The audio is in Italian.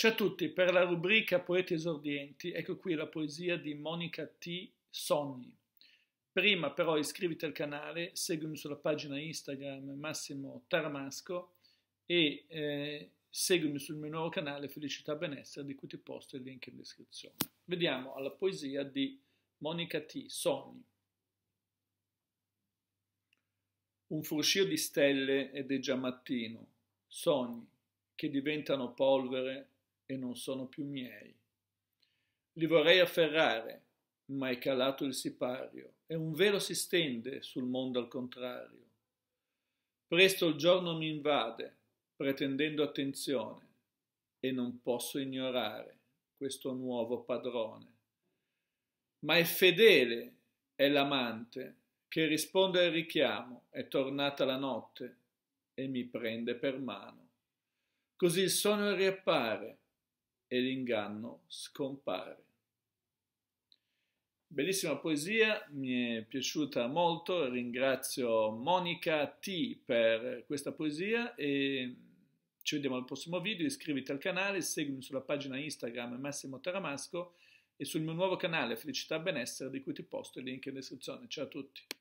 Ciao a tutti, per la rubrica Poeti esordienti, ecco qui la poesia di Monica T. Sogni. Prima però iscriviti al canale, seguimi sulla pagina Instagram Massimo Tarmasco e eh, seguimi sul mio nuovo canale Felicità Benessere di cui ti posto il link in descrizione. Vediamo alla poesia di Monica T. Sogni. Un fruscio di stelle ed è già mattino, sogni che diventano polvere e non sono più miei. Li vorrei afferrare, ma è calato il sipario e un velo si stende sul mondo al contrario. Presto il giorno mi invade, pretendendo attenzione, e non posso ignorare questo nuovo padrone. Ma è fedele, è l'amante, che risponde al richiamo, è tornata la notte e mi prende per mano. Così il sonno riappare, e l'inganno scompare. Bellissima poesia, mi è piaciuta molto, ringrazio Monica T per questa poesia e ci vediamo al prossimo video, iscriviti al canale, seguimi sulla pagina Instagram Massimo Taramasco e sul mio nuovo canale Felicità Benessere di cui ti posto il link in descrizione. Ciao a tutti!